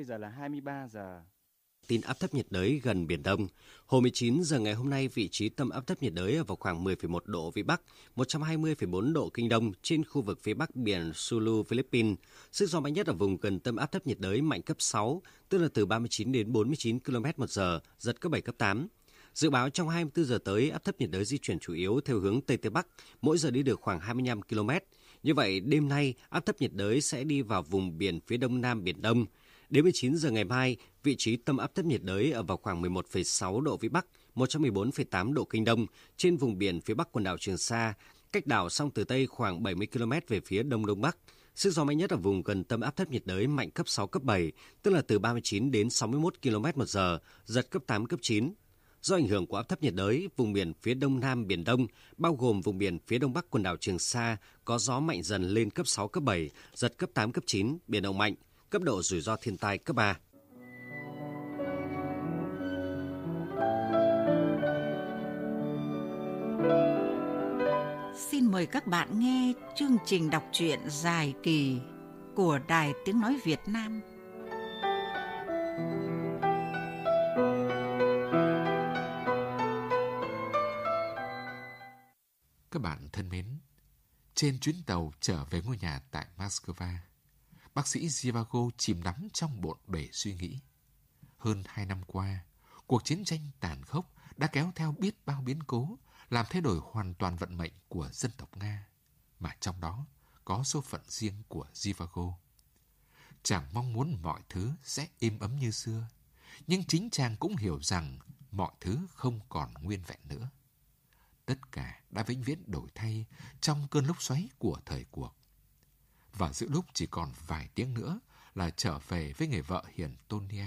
Bây giờ là 23 giờ. Tin áp thấp nhiệt đới gần Biển Đông. Hồi 19 giờ ngày hôm nay, vị trí tâm áp thấp nhiệt đới ở vào khoảng 10,1 độ Vĩ Bắc, 120,4 độ Kinh Đông trên khu vực phía Bắc biển Sulu, Philippines. Sức gió mạnh nhất ở vùng gần tâm áp thấp nhiệt đới mạnh cấp 6, tức là từ 39 đến 49 km một giờ, giật cấp 7, cấp 8. Dự báo trong 24 giờ tới, áp thấp nhiệt đới di chuyển chủ yếu theo hướng Tây Tây Bắc, mỗi giờ đi được khoảng 25 km. Như vậy, đêm nay, áp thấp nhiệt đới sẽ đi vào vùng biển phía đông nam Biển Đông, Đến 19 giờ ngày mai, vị trí tâm áp thấp nhiệt đới ở vào khoảng 11,6 độ Vĩ Bắc, 114,8 độ Kinh Đông, trên vùng biển phía bắc quần đảo Trường Sa, cách đảo Song Tử Tây khoảng 70 km về phía đông đông bắc. Sức gió mạnh nhất ở vùng gần tâm áp thấp nhiệt đới mạnh cấp 6, cấp 7, tức là từ 39 đến 61 km một giờ, giật cấp 8, cấp 9. Do ảnh hưởng của áp thấp nhiệt đới, vùng biển phía đông nam Biển Đông, bao gồm vùng biển phía đông bắc quần đảo Trường Sa, có gió mạnh dần lên cấp 6, cấp 7, giật cấp 8, cấp 9, biển động mạnh – cấp độ rủi ro thiên tai cấp 3. Xin mời các bạn nghe chương trình đọc truyện dài kỳ của Đài Tiếng Nói Việt Nam. Các bạn thân mến, trên chuyến tàu trở về ngôi nhà tại Moscow, bác sĩ Zivago chìm đắm trong bộn bể suy nghĩ. Hơn hai năm qua, cuộc chiến tranh tàn khốc đã kéo theo biết bao biến cố, làm thay đổi hoàn toàn vận mệnh của dân tộc Nga, mà trong đó có số phận riêng của Zivago. Chàng mong muốn mọi thứ sẽ im ấm như xưa, nhưng chính chàng cũng hiểu rằng mọi thứ không còn nguyên vẹn nữa. Tất cả đã vĩnh viễn đổi thay trong cơn lốc xoáy của thời cuộc và giữa lúc chỉ còn vài tiếng nữa là trở về với người vợ hiền Tonia.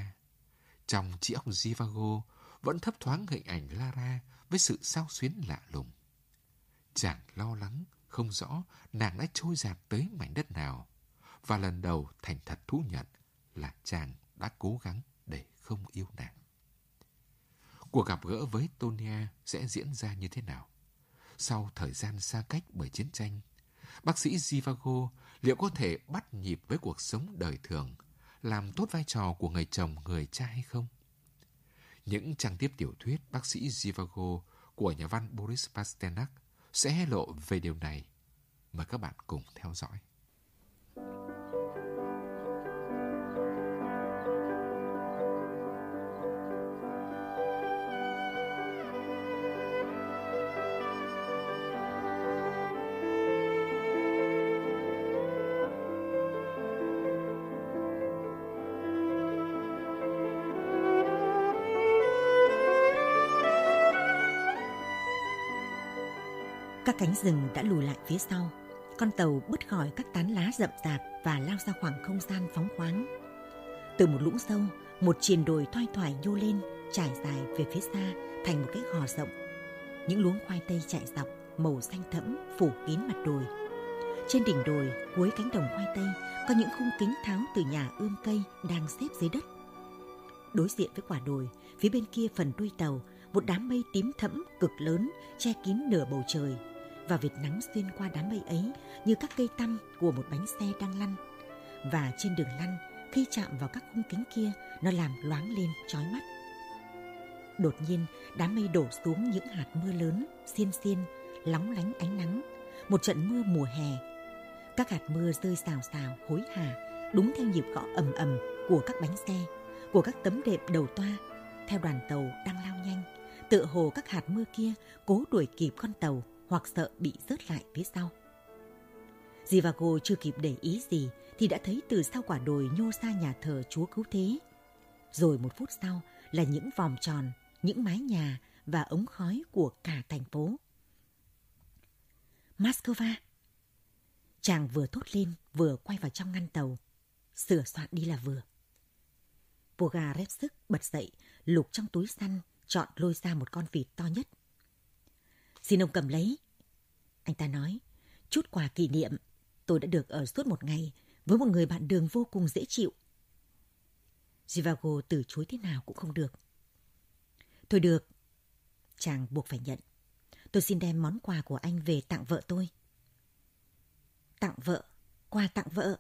Trong trí ông Zivago vẫn thấp thoáng hình ảnh Lara với sự sao xuyến lạ lùng. Chàng lo lắng, không rõ nàng đã trôi dạt tới mảnh đất nào. Và lần đầu thành thật thú nhận là chàng đã cố gắng để không yêu nàng. Cuộc gặp gỡ với Tonia sẽ diễn ra như thế nào? Sau thời gian xa cách bởi chiến tranh, bác sĩ Zivago liệu có thể bắt nhịp với cuộc sống đời thường, làm tốt vai trò của người chồng, người cha hay không? Những trang tiếp tiểu thuyết bác sĩ Zivago của nhà văn Boris Pasternak sẽ hé lộ về điều này. Mời các bạn cùng theo dõi. các cánh rừng đã lùi lại phía sau. Con tàu bứt khỏi các tán lá rậm rạp và lao ra khoảng không gian phóng khoáng. Từ một lũng sâu, một triền đồi thoai thoải nhô lên, trải dài về phía xa thành một cái hò rộng. Những luống khoai tây chạy dọc, màu xanh thẫm phủ kín mặt đồi. Trên đỉnh đồi, cuối cánh đồng khoai tây, có những khung kính tháo từ nhà ươm cây đang xếp dưới đất. Đối diện với quả đồi, phía bên kia phần đuôi tàu, một đám mây tím thẫm cực lớn che kín nửa bầu trời và vệt nắng xuyên qua đám mây ấy như các cây tăm của một bánh xe đang lăn. Và trên đường lăn, khi chạm vào các khung kính kia, nó làm loáng lên chói mắt. Đột nhiên, đám mây đổ xuống những hạt mưa lớn, xiên xiên, lóng lánh ánh nắng. Một trận mưa mùa hè. Các hạt mưa rơi xào xào, hối hả, đúng theo nhịp gõ ầm ầm của các bánh xe, của các tấm đệm đầu toa, theo đoàn tàu đang lao nhanh. Tựa hồ các hạt mưa kia cố đuổi kịp con tàu hoặc sợ bị rớt lại phía sau. Dì chưa kịp để ý gì thì đã thấy từ sau quả đồi nhô ra nhà thờ Chúa Cứu Thế. Rồi một phút sau là những vòng tròn, những mái nhà và ống khói của cả thành phố. Moscow! Chàng vừa thốt lên vừa quay vào trong ngăn tàu. Sửa soạn đi là vừa. Poga rép sức bật dậy, lục trong túi săn, chọn lôi ra một con vịt to nhất Xin ông cầm lấy. Anh ta nói, chút quà kỷ niệm, tôi đã được ở suốt một ngày với một người bạn đường vô cùng dễ chịu. Zivago từ chối thế nào cũng không được. Thôi được, chàng buộc phải nhận. Tôi xin đem món quà của anh về tặng vợ tôi. Tặng vợ, quà tặng vợ.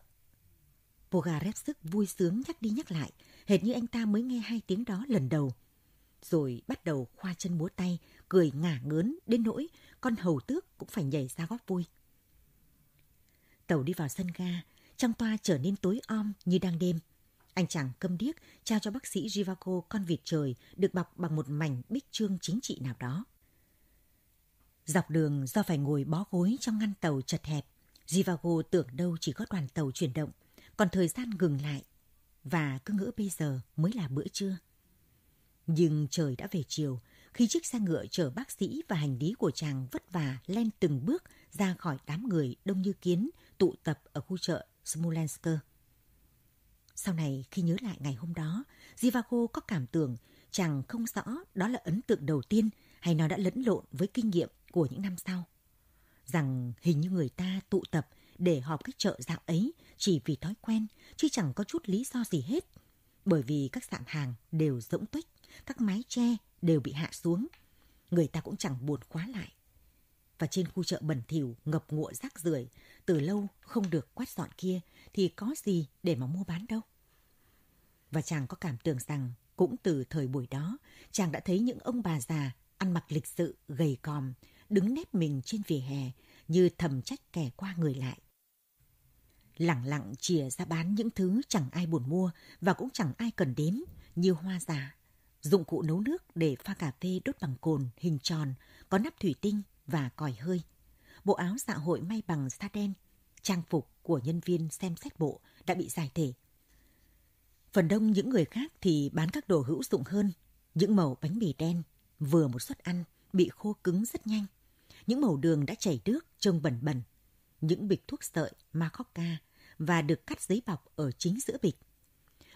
Pogarev sức vui sướng nhắc đi nhắc lại, hệt như anh ta mới nghe hai tiếng đó lần đầu. Rồi bắt đầu khoa chân múa tay, cười ngả ngớn đến nỗi con hầu tước cũng phải nhảy ra góp vui. Tàu đi vào sân ga, trong toa trở nên tối om như đang đêm. Anh chàng câm điếc trao cho bác sĩ Jivago con vịt trời được bọc bằng một mảnh bích trương chính trị nào đó. Dọc đường do phải ngồi bó gối trong ngăn tàu chật hẹp, Jivago tưởng đâu chỉ có đoàn tàu chuyển động, còn thời gian ngừng lại. Và cứ ngỡ bây giờ mới là bữa trưa. Nhưng trời đã về chiều, khi chiếc xe ngựa chở bác sĩ và hành lý của chàng vất vả len từng bước ra khỏi đám người đông như kiến tụ tập ở khu chợ Smolensk. Sau này khi nhớ lại ngày hôm đó, Zivago có cảm tưởng chàng không rõ đó là ấn tượng đầu tiên hay nó đã lẫn lộn với kinh nghiệm của những năm sau. Rằng hình như người ta tụ tập để họp các chợ dạo ấy chỉ vì thói quen chứ chẳng có chút lý do gì hết. Bởi vì các sạp hàng đều rỗng tuếch, các mái che đều bị hạ xuống. Người ta cũng chẳng buồn khóa lại. Và trên khu chợ bẩn thỉu ngập ngụa rác rưởi từ lâu không được quét dọn kia thì có gì để mà mua bán đâu. Và chàng có cảm tưởng rằng cũng từ thời buổi đó chàng đã thấy những ông bà già ăn mặc lịch sự, gầy còm, đứng nép mình trên vỉa hè như thầm trách kẻ qua người lại. Lặng lặng chìa ra bán những thứ chẳng ai buồn mua và cũng chẳng ai cần đến như hoa già dụng cụ nấu nước để pha cà phê đốt bằng cồn hình tròn, có nắp thủy tinh và còi hơi. Bộ áo dạ hội may bằng sa đen, trang phục của nhân viên xem xét bộ đã bị giải thể. Phần đông những người khác thì bán các đồ hữu dụng hơn, những màu bánh mì đen vừa một suất ăn bị khô cứng rất nhanh, những màu đường đã chảy nước trông bẩn bẩn, những bịch thuốc sợi ma khóc ca và được cắt giấy bọc ở chính giữa bịch –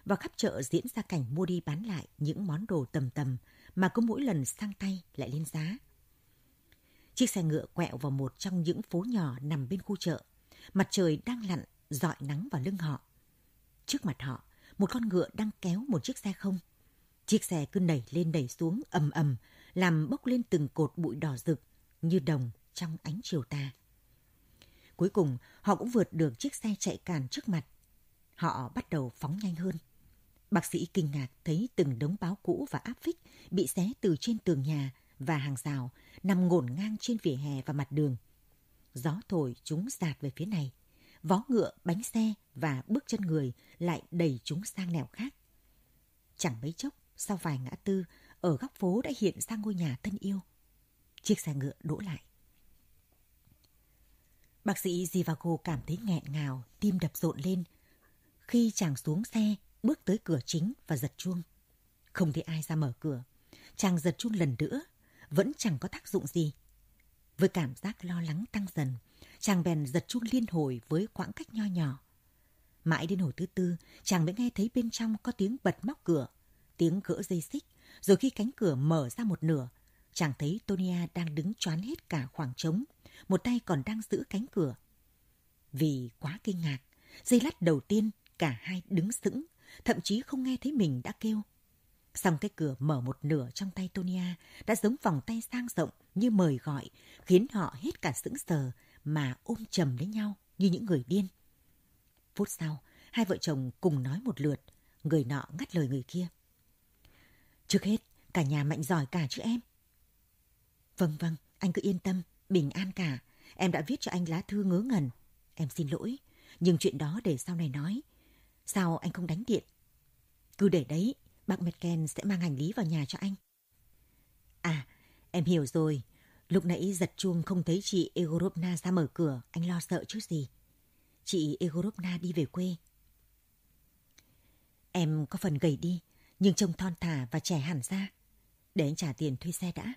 và khắp chợ diễn ra cảnh mua đi bán lại những món đồ tầm tầm mà cứ mỗi lần sang tay lại lên giá. Chiếc xe ngựa quẹo vào một trong những phố nhỏ nằm bên khu chợ. Mặt trời đang lặn, dọi nắng vào lưng họ. Trước mặt họ, một con ngựa đang kéo một chiếc xe không. Chiếc xe cứ nảy lên đẩy xuống ầm ầm, làm bốc lên từng cột bụi đỏ rực như đồng trong ánh chiều tà. Cuối cùng, họ cũng vượt được chiếc xe chạy càn trước mặt. Họ bắt đầu phóng nhanh hơn. Bác sĩ kinh ngạc thấy từng đống báo cũ và áp phích bị xé từ trên tường nhà và hàng rào nằm ngổn ngang trên vỉa hè và mặt đường. Gió thổi chúng dạt về phía này. Vó ngựa, bánh xe và bước chân người lại đẩy chúng sang nẻo khác. Chẳng mấy chốc, sau vài ngã tư, ở góc phố đã hiện ra ngôi nhà thân yêu. Chiếc xe ngựa đỗ lại. Bác sĩ Zivago cảm thấy nghẹn ngào, tim đập rộn lên. Khi chàng xuống xe, bước tới cửa chính và giật chuông. Không thấy ai ra mở cửa. Chàng giật chuông lần nữa, vẫn chẳng có tác dụng gì. Với cảm giác lo lắng tăng dần, chàng bèn giật chuông liên hồi với khoảng cách nho nhỏ. Mãi đến hồi thứ tư, chàng mới nghe thấy bên trong có tiếng bật móc cửa, tiếng gỡ dây xích, rồi khi cánh cửa mở ra một nửa, chàng thấy Tonia đang đứng choán hết cả khoảng trống, một tay còn đang giữ cánh cửa. Vì quá kinh ngạc, giây lát đầu tiên cả hai đứng sững thậm chí không nghe thấy mình đã kêu. Xong cái cửa mở một nửa trong tay Tonia đã giống vòng tay sang rộng như mời gọi, khiến họ hết cả sững sờ mà ôm chầm lấy nhau như những người điên. Phút sau, hai vợ chồng cùng nói một lượt, người nọ ngắt lời người kia. Trước hết, cả nhà mạnh giỏi cả chứ em. Vâng vâng, anh cứ yên tâm, bình an cả. Em đã viết cho anh lá thư ngớ ngẩn. Em xin lỗi, nhưng chuyện đó để sau này nói. Sao anh không đánh điện? Cứ để đấy, bác Merkel sẽ mang hành lý vào nhà cho anh. À, em hiểu rồi. Lúc nãy giật chuông không thấy chị Egorovna ra mở cửa, anh lo sợ chứ gì. Chị Egorovna đi về quê. Em có phần gầy đi, nhưng trông thon thả và trẻ hẳn ra. Để anh trả tiền thuê xe đã.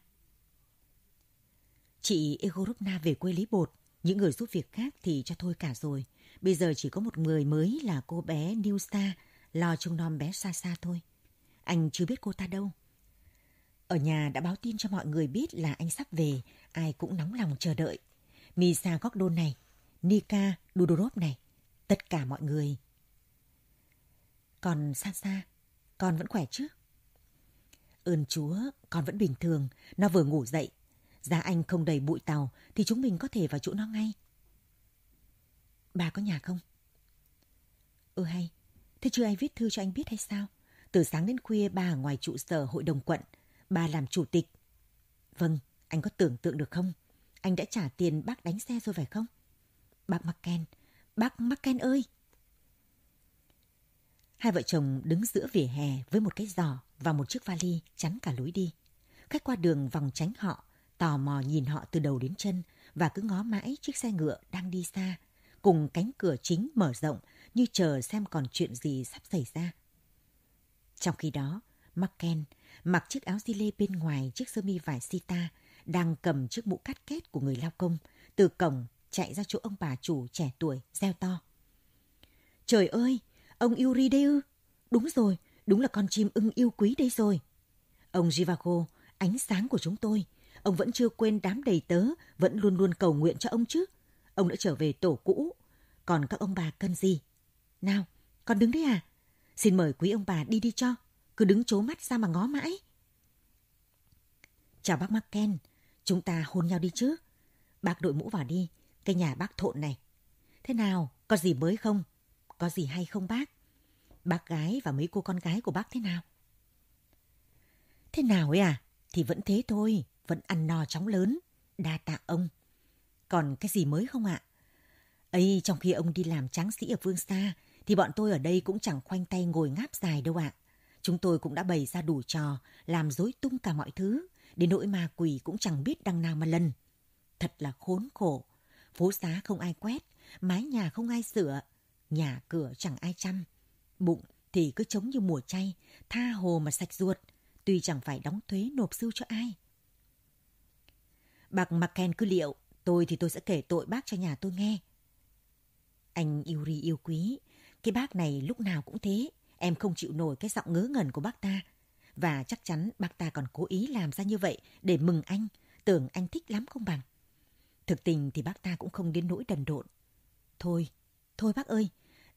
Chị Egorovna về quê lấy bột, những người giúp việc khác thì cho thôi cả rồi. Bây giờ chỉ có một người mới là cô bé New Star, lo trông nom bé xa xa thôi. Anh chưa biết cô ta đâu. Ở nhà đã báo tin cho mọi người biết là anh sắp về, ai cũng nóng lòng chờ đợi. Misa Gordon này, Nika Dudorov này, tất cả mọi người. Còn xa xa, con vẫn khỏe chứ? Ơn Chúa, con vẫn bình thường, nó vừa ngủ dậy. Giá anh không đầy bụi tàu thì chúng mình có thể vào chỗ nó ngay. Bà có nhà không? Ừ hay, thế chưa ai viết thư cho anh biết hay sao? Từ sáng đến khuya bà ở ngoài trụ sở hội đồng quận, bà làm chủ tịch. Vâng, anh có tưởng tượng được không? Anh đã trả tiền bác đánh xe rồi phải không? Bác Macken, bác Macken ơi! Hai vợ chồng đứng giữa vỉa hè với một cái giỏ và một chiếc vali chắn cả lối đi. Khách qua đường vòng tránh họ, tò mò nhìn họ từ đầu đến chân và cứ ngó mãi chiếc xe ngựa đang đi xa cùng cánh cửa chính mở rộng như chờ xem còn chuyện gì sắp xảy ra. Trong khi đó, Marken mặc chiếc áo di lê bên ngoài chiếc sơ mi vải sita đang cầm chiếc mũ cắt kết của người lao công từ cổng chạy ra chỗ ông bà chủ trẻ tuổi reo to. Trời ơi, ông Yuri đây ư? Đúng rồi, đúng là con chim ưng yêu quý đây rồi. Ông Jivago, ánh sáng của chúng tôi, ông vẫn chưa quên đám đầy tớ vẫn luôn luôn cầu nguyện cho ông chứ ông đã trở về tổ cũ. Còn các ông bà cần gì? Nào, con đứng đấy à? Xin mời quý ông bà đi đi cho. Cứ đứng chố mắt ra mà ngó mãi. Chào bác Marken, chúng ta hôn nhau đi chứ. Bác đội mũ vào đi, cái nhà bác thộn này. Thế nào, có gì mới không? Có gì hay không bác? Bác gái và mấy cô con gái của bác thế nào? Thế nào ấy à? Thì vẫn thế thôi, vẫn ăn no chóng lớn. Đa tạ ông. Còn cái gì mới không ạ? ấy trong khi ông đi làm tráng sĩ ở phương xa, thì bọn tôi ở đây cũng chẳng khoanh tay ngồi ngáp dài đâu ạ. Chúng tôi cũng đã bày ra đủ trò, làm dối tung cả mọi thứ, đến nỗi ma quỷ cũng chẳng biết đằng nào mà lần. Thật là khốn khổ. Phố xá không ai quét, mái nhà không ai sửa, nhà cửa chẳng ai chăm. Bụng thì cứ trống như mùa chay, tha hồ mà sạch ruột, tuy chẳng phải đóng thuế nộp sưu cho ai. Bạc Macken cứ liệu Tôi thì tôi sẽ kể tội bác cho nhà tôi nghe. Anh Yuri yêu quý, cái bác này lúc nào cũng thế, em không chịu nổi cái giọng ngớ ngẩn của bác ta. Và chắc chắn bác ta còn cố ý làm ra như vậy để mừng anh, tưởng anh thích lắm không bằng. Thực tình thì bác ta cũng không đến nỗi đần độn. Thôi, thôi bác ơi,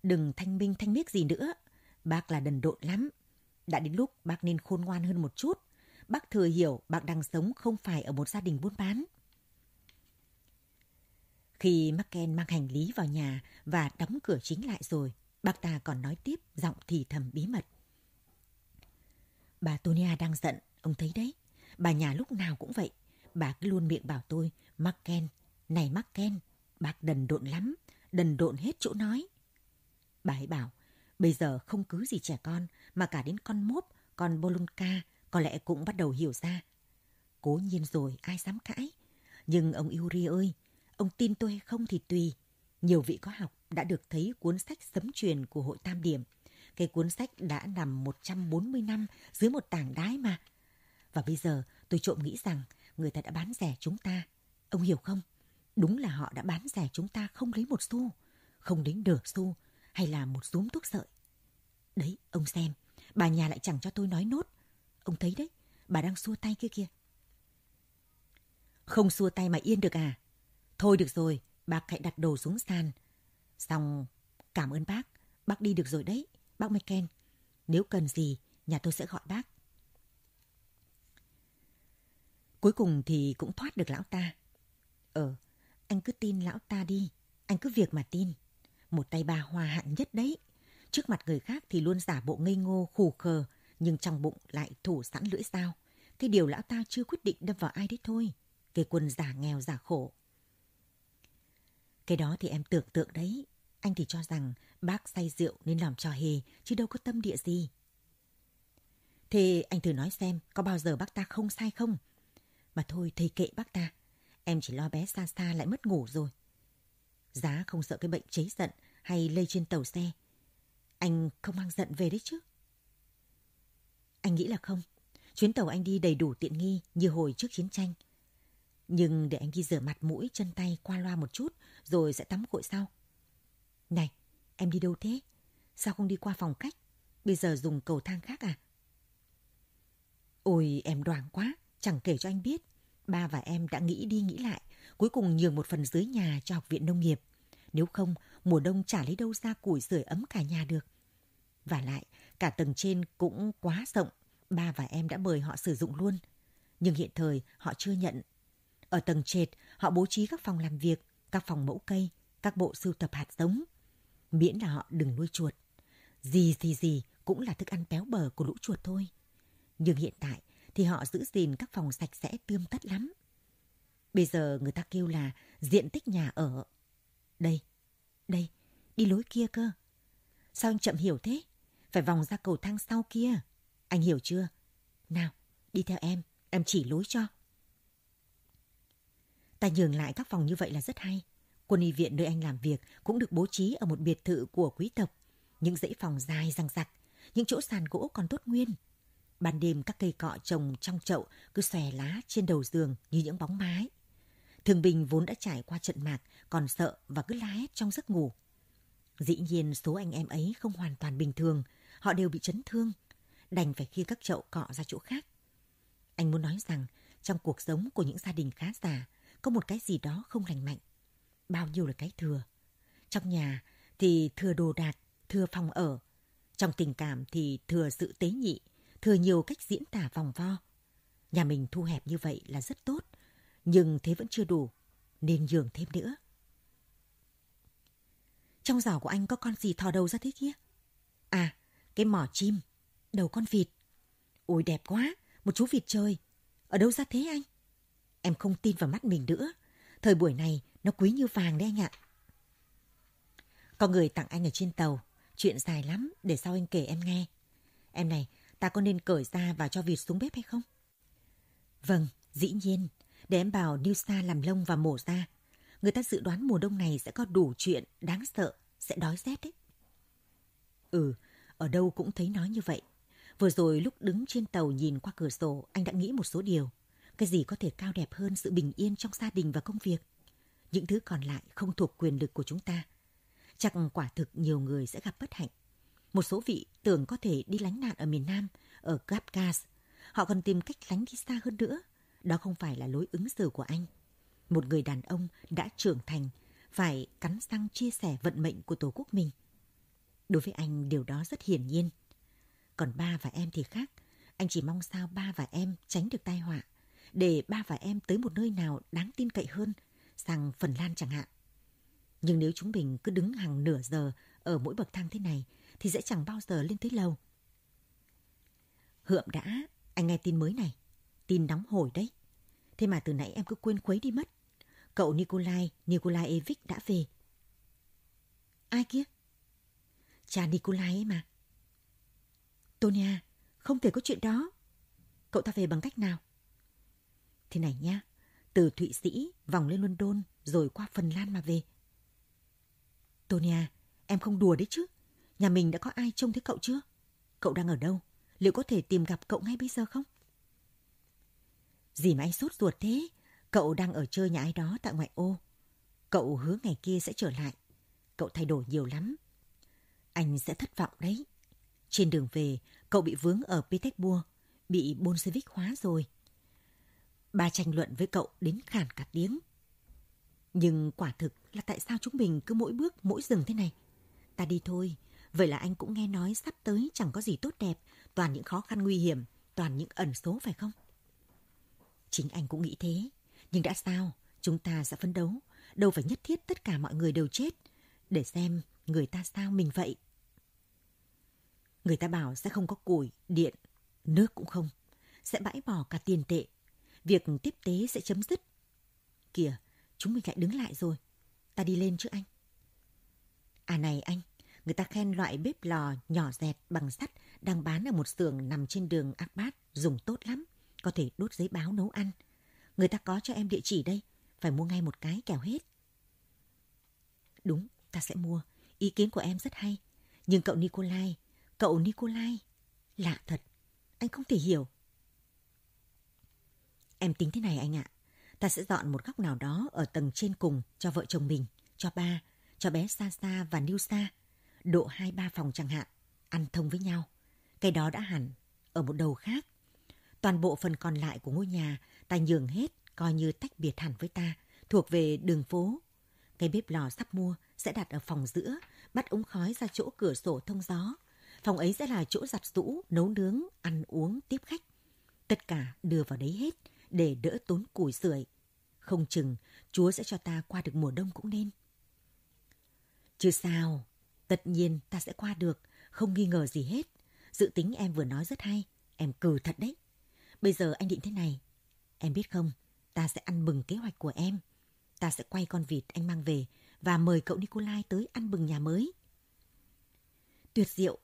đừng thanh minh thanh biết gì nữa. Bác là đần độn lắm. Đã đến lúc bác nên khôn ngoan hơn một chút. Bác thừa hiểu bác đang sống không phải ở một gia đình buôn bán. Khi Macken mang hành lý vào nhà và đóng cửa chính lại rồi, bác ta còn nói tiếp giọng thì thầm bí mật. Bà Tonia đang giận, ông thấy đấy. Bà nhà lúc nào cũng vậy. Bà cứ luôn miệng bảo tôi, Macken, này Macken, bác đần độn lắm, đần độn hết chỗ nói. Bà ấy bảo, bây giờ không cứ gì trẻ con, mà cả đến con mốp, con Bolunka có lẽ cũng bắt đầu hiểu ra. Cố nhiên rồi, ai dám cãi. Nhưng ông Yuri ơi, Ông tin tôi hay không thì tùy. Nhiều vị có học đã được thấy cuốn sách sấm truyền của hội Tam Điểm. Cái cuốn sách đã nằm 140 năm dưới một tảng đái mà. Và bây giờ tôi trộm nghĩ rằng người ta đã bán rẻ chúng ta. Ông hiểu không? Đúng là họ đã bán rẻ chúng ta không lấy một xu, không đến nửa xu hay là một rúm thuốc sợi. Đấy, ông xem, bà nhà lại chẳng cho tôi nói nốt. Ông thấy đấy, bà đang xua tay kia kia Không xua tay mà yên được à? Thôi được rồi, bác hãy đặt đồ xuống sàn. Xong, cảm ơn bác, bác đi được rồi đấy, bác Michael. Nếu cần gì, nhà tôi sẽ gọi bác. Cuối cùng thì cũng thoát được lão ta. Ờ, anh cứ tin lão ta đi, anh cứ việc mà tin. Một tay bà hòa hạn nhất đấy. Trước mặt người khác thì luôn giả bộ ngây ngô, khù khờ, nhưng trong bụng lại thủ sẵn lưỡi dao. Cái điều lão ta chưa quyết định đâm vào ai đấy thôi. Cái quần giả nghèo giả khổ cái đó thì em tưởng tượng đấy. Anh thì cho rằng bác say rượu nên làm trò hề, chứ đâu có tâm địa gì. Thế anh thử nói xem có bao giờ bác ta không sai không? Mà thôi thầy kệ bác ta, em chỉ lo bé xa xa lại mất ngủ rồi. Giá không sợ cái bệnh cháy giận hay lây trên tàu xe. Anh không mang giận về đấy chứ? Anh nghĩ là không. Chuyến tàu anh đi đầy đủ tiện nghi như hồi trước chiến tranh – nhưng để anh đi rửa mặt mũi, chân tay qua loa một chút, rồi sẽ tắm gội sau. Này, em đi đâu thế? Sao không đi qua phòng khách? Bây giờ dùng cầu thang khác à? Ôi, em đoảng quá, chẳng kể cho anh biết. Ba và em đã nghĩ đi nghĩ lại, cuối cùng nhường một phần dưới nhà cho học viện nông nghiệp. Nếu không, mùa đông chả lấy đâu ra củi sưởi ấm cả nhà được. Và lại, cả tầng trên cũng quá rộng, ba và em đã mời họ sử dụng luôn. Nhưng hiện thời họ chưa nhận ở tầng trệt, họ bố trí các phòng làm việc, các phòng mẫu cây, các bộ sưu tập hạt giống. Miễn là họ đừng nuôi chuột. Gì gì gì cũng là thức ăn béo bở của lũ chuột thôi. Nhưng hiện tại thì họ giữ gìn các phòng sạch sẽ tươm tất lắm. Bây giờ người ta kêu là diện tích nhà ở. Đây, đây, đi lối kia cơ. Sao anh chậm hiểu thế? Phải vòng ra cầu thang sau kia. Anh hiểu chưa? Nào, đi theo em, em chỉ lối cho. Ta nhường lại các phòng như vậy là rất hay. Quân y viện nơi anh làm việc cũng được bố trí ở một biệt thự của quý tộc. Những dãy phòng dài răng rặc, những chỗ sàn gỗ còn tốt nguyên. Ban đêm các cây cọ trồng trong chậu cứ xòe lá trên đầu giường như những bóng mái. Thường Bình vốn đã trải qua trận mạc, còn sợ và cứ la hét trong giấc ngủ. Dĩ nhiên số anh em ấy không hoàn toàn bình thường, họ đều bị chấn thương, đành phải khiêng các chậu cọ ra chỗ khác. Anh muốn nói rằng, trong cuộc sống của những gia đình khá giả, có một cái gì đó không lành mạnh. Bao nhiêu là cái thừa. Trong nhà thì thừa đồ đạc, thừa phòng ở. Trong tình cảm thì thừa sự tế nhị, thừa nhiều cách diễn tả vòng vo. Nhà mình thu hẹp như vậy là rất tốt, nhưng thế vẫn chưa đủ, nên nhường thêm nữa. Trong giỏ của anh có con gì thò đầu ra thế kia? À, cái mỏ chim, đầu con vịt. Ôi đẹp quá, một chú vịt trời. Ở đâu ra thế anh? Em không tin vào mắt mình nữa. Thời buổi này nó quý như vàng đấy anh ạ. Có người tặng anh ở trên tàu. Chuyện dài lắm, để sau anh kể em nghe. Em này, ta có nên cởi ra và cho vịt xuống bếp hay không? Vâng, dĩ nhiên. Để em bảo New Star làm lông và mổ ra. Người ta dự đoán mùa đông này sẽ có đủ chuyện đáng sợ, sẽ đói rét đấy. Ừ, ở đâu cũng thấy nói như vậy. Vừa rồi lúc đứng trên tàu nhìn qua cửa sổ, anh đã nghĩ một số điều. Cái gì có thể cao đẹp hơn sự bình yên trong gia đình và công việc? Những thứ còn lại không thuộc quyền lực của chúng ta. Chắc quả thực nhiều người sẽ gặp bất hạnh. Một số vị tưởng có thể đi lánh nạn ở miền Nam, ở Gapkas. Họ còn tìm cách lánh đi xa hơn nữa. Đó không phải là lối ứng xử của anh. Một người đàn ông đã trưởng thành, phải cắn răng chia sẻ vận mệnh của Tổ quốc mình. Đối với anh điều đó rất hiển nhiên. Còn ba và em thì khác, anh chỉ mong sao ba và em tránh được tai họa để ba và em tới một nơi nào đáng tin cậy hơn, rằng Phần Lan chẳng hạn. Nhưng nếu chúng mình cứ đứng hàng nửa giờ ở mỗi bậc thang thế này thì sẽ chẳng bao giờ lên tới lầu. Hượm đã, anh nghe tin mới này. Tin nóng hổi đấy. Thế mà từ nãy em cứ quên khuấy đi mất. Cậu Nikolai, Nikolai Evich đã về. Ai kia? Cha Nikolai ấy mà. Tonya, không thể có chuyện đó. Cậu ta về bằng cách nào? Thế này nhá, từ Thụy Sĩ vòng lên London rồi qua Phần Lan mà về. Tonya, em không đùa đấy chứ. Nhà mình đã có ai trông thấy cậu chưa? Cậu đang ở đâu? Liệu có thể tìm gặp cậu ngay bây giờ không? Gì mà anh sốt ruột thế? Cậu đang ở chơi nhà ai đó tại ngoại ô. Cậu hứa ngày kia sẽ trở lại. Cậu thay đổi nhiều lắm. Anh sẽ thất vọng đấy. Trên đường về, cậu bị vướng ở Petersburg, bị Bolshevik hóa rồi. Bà tranh luận với cậu đến khàn cả tiếng. Nhưng quả thực là tại sao chúng mình cứ mỗi bước mỗi dừng thế này? Ta đi thôi, vậy là anh cũng nghe nói sắp tới chẳng có gì tốt đẹp, toàn những khó khăn nguy hiểm, toàn những ẩn số phải không? Chính anh cũng nghĩ thế, nhưng đã sao, chúng ta sẽ phấn đấu, đâu phải nhất thiết tất cả mọi người đều chết, để xem người ta sao mình vậy. Người ta bảo sẽ không có củi, điện, nước cũng không, sẽ bãi bỏ cả tiền tệ việc tiếp tế sẽ chấm dứt. Kìa, chúng mình lại đứng lại rồi. Ta đi lên chứ anh. À này anh, người ta khen loại bếp lò nhỏ dẹt bằng sắt đang bán ở một xưởng nằm trên đường Akbat dùng tốt lắm, có thể đốt giấy báo nấu ăn. Người ta có cho em địa chỉ đây, phải mua ngay một cái kẻo hết. Đúng, ta sẽ mua. Ý kiến của em rất hay. Nhưng cậu Nikolai, cậu Nikolai, lạ thật. Anh không thể hiểu Em tính thế này anh ạ. Ta sẽ dọn một góc nào đó ở tầng trên cùng cho vợ chồng mình, cho ba, cho bé xa xa và Niu xa. Độ hai ba phòng chẳng hạn, ăn thông với nhau. Cái đó đã hẳn, ở một đầu khác. Toàn bộ phần còn lại của ngôi nhà ta nhường hết, coi như tách biệt hẳn với ta, thuộc về đường phố. Cái bếp lò sắp mua sẽ đặt ở phòng giữa, bắt ống khói ra chỗ cửa sổ thông gió. Phòng ấy sẽ là chỗ giặt rũ, nấu nướng, ăn uống, tiếp khách. Tất cả đưa vào đấy hết để đỡ tốn củi sưởi. Không chừng Chúa sẽ cho ta qua được mùa đông cũng nên. Chứ sao, tất nhiên ta sẽ qua được, không nghi ngờ gì hết. Dự tính em vừa nói rất hay, em cừ thật đấy. Bây giờ anh định thế này, em biết không, ta sẽ ăn mừng kế hoạch của em. Ta sẽ quay con vịt anh mang về và mời cậu Nikolai tới ăn mừng nhà mới. Tuyệt diệu.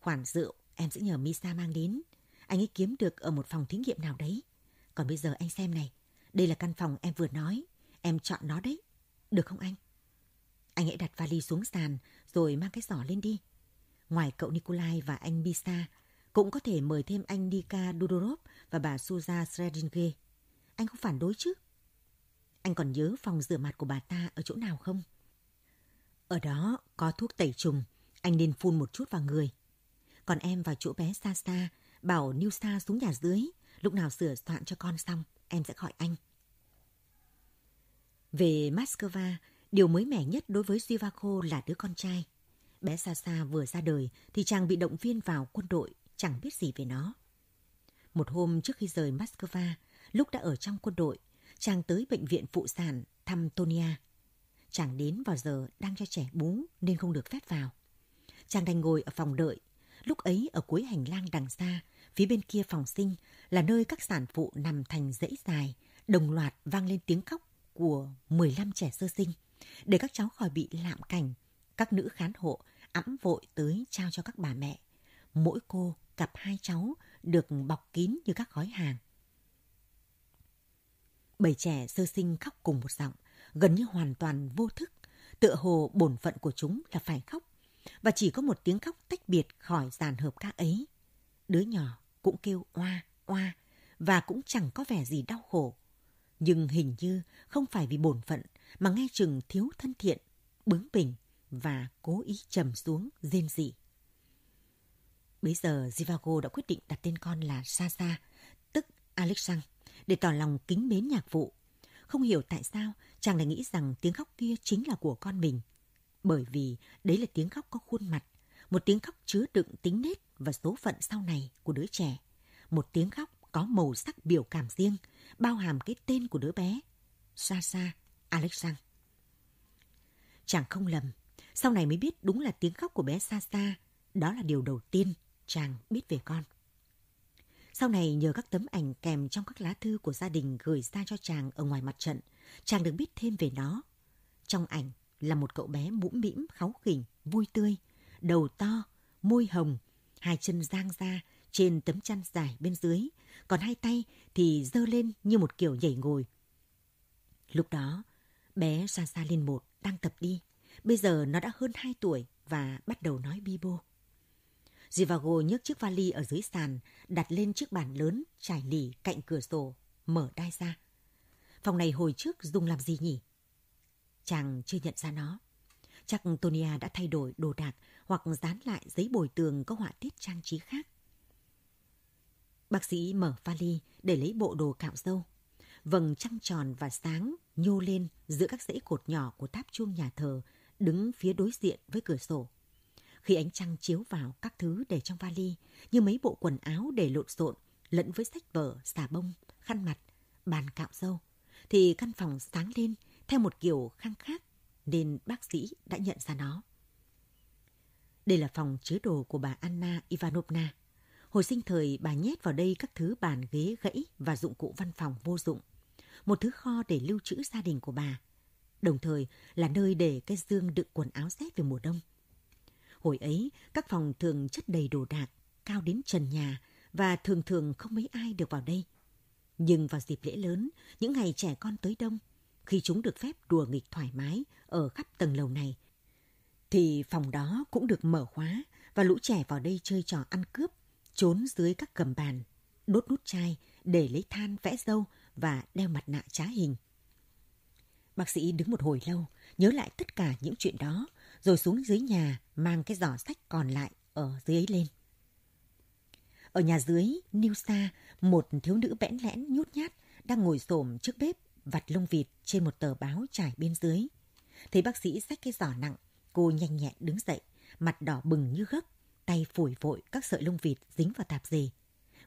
Khoản rượu em sẽ nhờ Misa mang đến. Anh ấy kiếm được ở một phòng thí nghiệm nào đấy. Còn bây giờ anh xem này, đây là căn phòng em vừa nói, em chọn nó đấy. Được không anh? Anh hãy đặt vali xuống sàn rồi mang cái giỏ lên đi. Ngoài cậu Nikolai và anh Bisa, cũng có thể mời thêm anh Dika Dudorov và bà Suza Sredinge. Anh không phản đối chứ? Anh còn nhớ phòng rửa mặt của bà ta ở chỗ nào không? Ở đó có thuốc tẩy trùng, anh nên phun một chút vào người. Còn em vào chỗ bé xa xa, bảo Niu xuống nhà dưới, Lúc nào sửa soạn cho con xong, em sẽ gọi anh. Về Moscow, điều mới mẻ nhất đối với Zivako là đứa con trai. Bé Sasa vừa ra đời thì chàng bị động viên vào quân đội, chẳng biết gì về nó. Một hôm trước khi rời Moscow, lúc đã ở trong quân đội, chàng tới bệnh viện phụ sản thăm Tonia. Chàng đến vào giờ đang cho trẻ bú nên không được phép vào. Chàng đành ngồi ở phòng đợi. Lúc ấy ở cuối hành lang đằng xa Phía bên kia phòng sinh là nơi các sản phụ nằm thành dãy dài, đồng loạt vang lên tiếng khóc của 15 trẻ sơ sinh. Để các cháu khỏi bị lạm cảnh, các nữ khán hộ ẵm vội tới trao cho các bà mẹ. Mỗi cô cặp hai cháu được bọc kín như các gói hàng. Bảy trẻ sơ sinh khóc cùng một giọng, gần như hoàn toàn vô thức, tựa hồ bổn phận của chúng là phải khóc, và chỉ có một tiếng khóc tách biệt khỏi dàn hợp ca ấy. Đứa nhỏ cũng kêu oa, oa và cũng chẳng có vẻ gì đau khổ. Nhưng hình như không phải vì bổn phận mà nghe chừng thiếu thân thiện, bướng bỉnh và cố ý trầm xuống rên rỉ. Bây giờ Zivago đã quyết định đặt tên con là Sasa, tức Alexang, để tỏ lòng kính mến nhạc vụ. Không hiểu tại sao chàng lại nghĩ rằng tiếng khóc kia chính là của con mình. Bởi vì đấy là tiếng khóc có khuôn mặt, một tiếng khóc chứa đựng tính nết và số phận sau này của đứa trẻ. Một tiếng khóc có màu sắc biểu cảm riêng, bao hàm cái tên của đứa bé. Sasa Alexander. Chàng không lầm, sau này mới biết đúng là tiếng khóc của bé Sasa. Đó là điều đầu tiên chàng biết về con. Sau này nhờ các tấm ảnh kèm trong các lá thư của gia đình gửi ra cho chàng ở ngoài mặt trận, chàng được biết thêm về nó. Trong ảnh là một cậu bé mũm mĩm, kháu khỉnh, vui tươi, đầu to, môi hồng, Hai chân giang ra trên tấm chăn dài bên dưới, còn hai tay thì dơ lên như một kiểu nhảy ngồi. Lúc đó, bé Sa Sa Liên một đang tập đi. Bây giờ nó đã hơn hai tuổi và bắt đầu nói bi bô. Zivago nhấc chiếc vali ở dưới sàn, đặt lên chiếc bàn lớn trải lì cạnh cửa sổ, mở đai ra. Phòng này hồi trước dùng làm gì nhỉ? Chàng chưa nhận ra nó. Chắc Tonia đã thay đổi đồ đạc hoặc dán lại giấy bồi tường có họa tiết trang trí khác. Bác sĩ mở vali để lấy bộ đồ cạo râu. Vầng trăng tròn và sáng nhô lên giữa các dãy cột nhỏ của tháp chuông nhà thờ đứng phía đối diện với cửa sổ. Khi ánh trăng chiếu vào các thứ để trong vali như mấy bộ quần áo để lộn xộn lẫn với sách vở, xà bông, khăn mặt, bàn cạo râu, thì căn phòng sáng lên theo một kiểu khăng khác nên bác sĩ đã nhận ra nó. Đây là phòng chứa đồ của bà Anna Ivanovna. Hồi sinh thời bà nhét vào đây các thứ bàn ghế gãy và dụng cụ văn phòng vô dụng. Một thứ kho để lưu trữ gia đình của bà. Đồng thời là nơi để cái dương đựng quần áo rét về mùa đông. Hồi ấy, các phòng thường chất đầy đồ đạc, cao đến trần nhà và thường thường không mấy ai được vào đây. Nhưng vào dịp lễ lớn, những ngày trẻ con tới đông, khi chúng được phép đùa nghịch thoải mái ở khắp tầng lầu này, thì phòng đó cũng được mở khóa và lũ trẻ vào đây chơi trò ăn cướp, trốn dưới các gầm bàn, đốt nút chai để lấy than vẽ dâu và đeo mặt nạ trá hình. Bác sĩ đứng một hồi lâu, nhớ lại tất cả những chuyện đó, rồi xuống dưới nhà mang cái giỏ sách còn lại ở dưới ấy lên. Ở nhà dưới, Niu Sa, một thiếu nữ bẽn lẽn nhút nhát đang ngồi xổm trước bếp vặt lông vịt trên một tờ báo trải bên dưới. Thấy bác sĩ xách cái giỏ nặng, cô nhanh nhẹn đứng dậy, mặt đỏ bừng như gấc, tay phủi vội các sợi lông vịt dính vào tạp dề.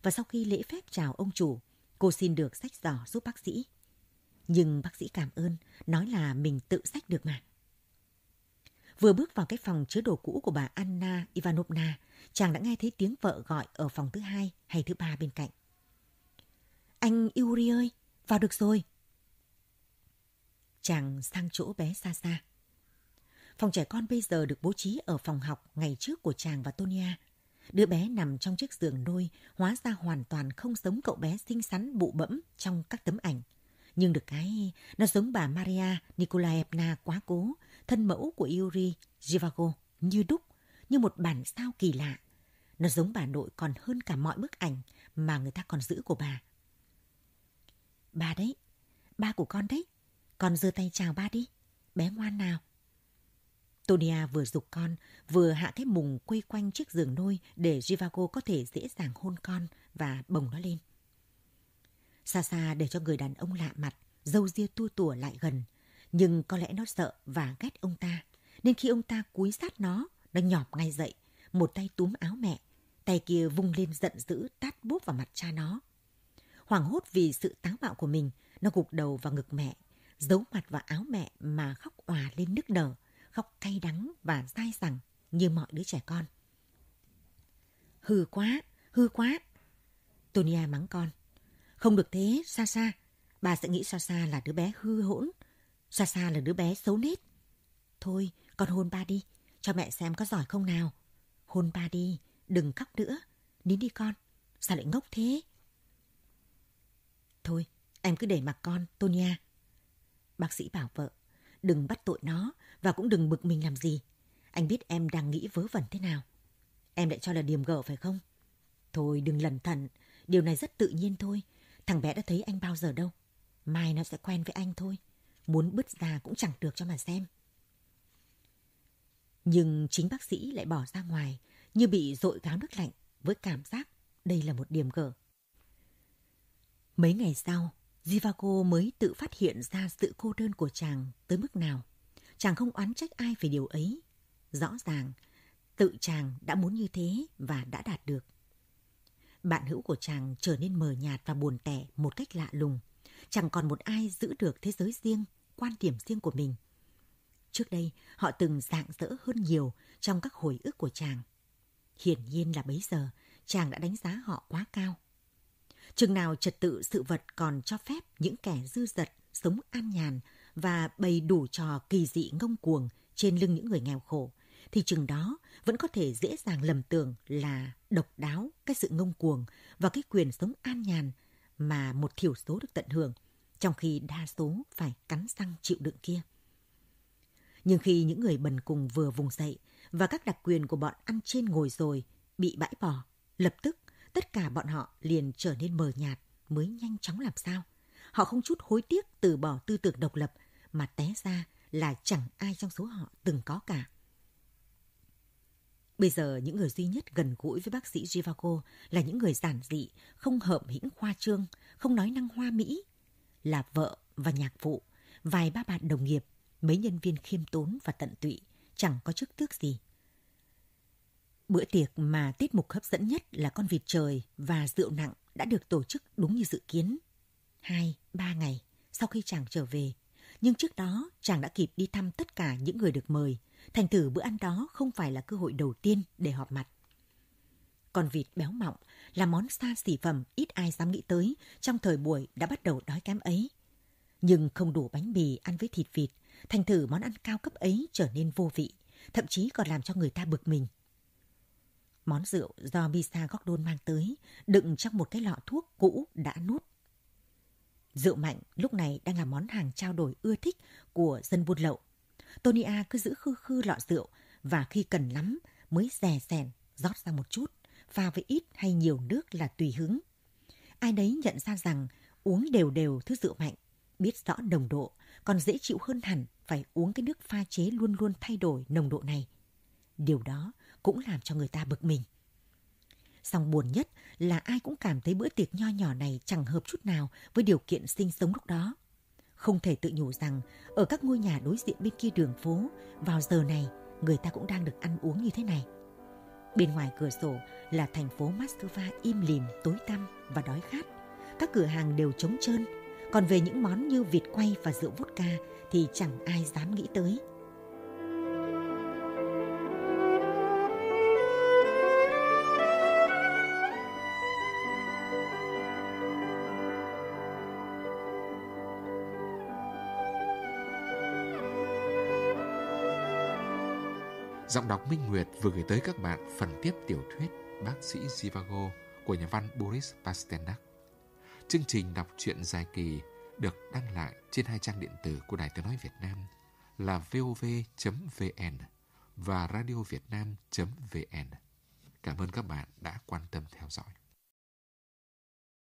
Và sau khi lễ phép chào ông chủ, cô xin được xách giỏ giúp bác sĩ. Nhưng bác sĩ cảm ơn, nói là mình tự xách được mà. Vừa bước vào cái phòng chứa đồ cũ của bà Anna Ivanovna, chàng đã nghe thấy tiếng vợ gọi ở phòng thứ hai hay thứ ba bên cạnh. Anh Yuri ơi, vào được rồi, chàng sang chỗ bé xa xa. Phòng trẻ con bây giờ được bố trí ở phòng học ngày trước của chàng và Tonia. Đứa bé nằm trong chiếc giường đôi hóa ra hoàn toàn không giống cậu bé xinh xắn bụ bẫm trong các tấm ảnh. Nhưng được cái, nó giống bà Maria Nikolaevna quá cố, thân mẫu của Yuri Zhivago như đúc, như một bản sao kỳ lạ. Nó giống bà nội còn hơn cả mọi bức ảnh mà người ta còn giữ của bà. Bà đấy, ba của con đấy, con giơ tay chào ba đi. Bé ngoan nào. Tonia vừa dục con, vừa hạ cái mùng quây quanh chiếc giường nôi để Jivago có thể dễ dàng hôn con và bồng nó lên. Xa xa để cho người đàn ông lạ mặt, dâu ria tua tủa lại gần. Nhưng có lẽ nó sợ và ghét ông ta. Nên khi ông ta cúi sát nó, nó nhỏm ngay dậy, một tay túm áo mẹ, tay kia vung lên giận dữ tát bốp vào mặt cha nó. Hoảng hốt vì sự táo bạo của mình, nó gục đầu vào ngực mẹ, giấu mặt vào áo mẹ mà khóc òa lên nức nở, khóc cay đắng và dai dẳng như mọi đứa trẻ con. Hư quá, hư quá. Tonya mắng con. Không được thế, xa xa. Bà sẽ nghĩ xa xa là đứa bé hư hỗn. Xa xa là đứa bé xấu nết. Thôi, con hôn ba đi, cho mẹ xem có giỏi không nào. Hôn ba đi, đừng khóc nữa. Nín đi con, sao lại ngốc thế? Thôi, em cứ để mặc con, Tonya. Bác sĩ bảo vợ, đừng bắt tội nó và cũng đừng bực mình làm gì. Anh biết em đang nghĩ vớ vẩn thế nào. Em lại cho là điềm gở phải không? Thôi đừng lẩn thận, điều này rất tự nhiên thôi. Thằng bé đã thấy anh bao giờ đâu. Mai nó sẽ quen với anh thôi. Muốn bứt ra cũng chẳng được cho mà xem. Nhưng chính bác sĩ lại bỏ ra ngoài như bị dội gáo nước lạnh với cảm giác đây là một điểm gở. Mấy ngày sau, Jivago mới tự phát hiện ra sự cô đơn của chàng tới mức nào. Chàng không oán trách ai về điều ấy. Rõ ràng, tự chàng đã muốn như thế và đã đạt được. Bạn hữu của chàng trở nên mờ nhạt và buồn tẻ một cách lạ lùng. Chẳng còn một ai giữ được thế giới riêng, quan điểm riêng của mình. Trước đây, họ từng dạng dỡ hơn nhiều trong các hồi ức của chàng. Hiển nhiên là bấy giờ, chàng đã đánh giá họ quá cao chừng nào trật tự sự vật còn cho phép những kẻ dư dật sống an nhàn và bày đủ trò kỳ dị ngông cuồng trên lưng những người nghèo khổ, thì chừng đó vẫn có thể dễ dàng lầm tưởng là độc đáo cái sự ngông cuồng và cái quyền sống an nhàn mà một thiểu số được tận hưởng, trong khi đa số phải cắn răng chịu đựng kia. Nhưng khi những người bần cùng vừa vùng dậy và các đặc quyền của bọn ăn trên ngồi rồi bị bãi bỏ, lập tức tất cả bọn họ liền trở nên mờ nhạt mới nhanh chóng làm sao. Họ không chút hối tiếc từ bỏ tư tưởng độc lập mà té ra là chẳng ai trong số họ từng có cả. Bây giờ những người duy nhất gần gũi với bác sĩ Jivago là những người giản dị, không hợm hĩnh khoa trương, không nói năng hoa mỹ, là vợ và nhạc phụ, vài ba bạn đồng nghiệp, mấy nhân viên khiêm tốn và tận tụy, chẳng có chức tước gì Bữa tiệc mà tiết mục hấp dẫn nhất là con vịt trời và rượu nặng đã được tổ chức đúng như dự kiến. Hai, ba ngày sau khi chàng trở về, nhưng trước đó chàng đã kịp đi thăm tất cả những người được mời, thành thử bữa ăn đó không phải là cơ hội đầu tiên để họp mặt. con vịt béo mọng là món xa xỉ phẩm ít ai dám nghĩ tới trong thời buổi đã bắt đầu đói kém ấy. Nhưng không đủ bánh mì ăn với thịt vịt, thành thử món ăn cao cấp ấy trở nên vô vị, thậm chí còn làm cho người ta bực mình – Món rượu do Misa Gordon mang tới, đựng trong một cái lọ thuốc cũ đã nút. Rượu mạnh lúc này đang là món hàng trao đổi ưa thích của dân buôn lậu. Tonia cứ giữ khư khư lọ rượu và khi cần lắm mới rè rèn, rót ra một chút, pha với ít hay nhiều nước là tùy hứng. Ai đấy nhận ra rằng uống đều đều thứ rượu mạnh, biết rõ nồng độ, còn dễ chịu hơn hẳn phải uống cái nước pha chế luôn luôn thay đổi nồng độ này. Điều đó cũng làm cho người ta bực mình. Song buồn nhất là ai cũng cảm thấy bữa tiệc nho nhỏ này chẳng hợp chút nào với điều kiện sinh sống lúc đó. Không thể tự nhủ rằng ở các ngôi nhà đối diện bên kia đường phố, vào giờ này người ta cũng đang được ăn uống như thế này. Bên ngoài cửa sổ là thành phố Moscow im lìm, tối tăm và đói khát. Các cửa hàng đều trống trơn, còn về những món như vịt quay và rượu vodka thì chẳng ai dám nghĩ tới. Giọng đọc Minh Nguyệt vừa gửi tới các bạn phần tiếp tiểu thuyết Bác sĩ Zivago của nhà văn Boris Pasternak. Chương trình đọc truyện dài kỳ được đăng lại trên hai trang điện tử của Đài Tiếng Nói Việt Nam là vov.vn và radiovietnam.vn. Cảm ơn các bạn đã quan tâm theo dõi.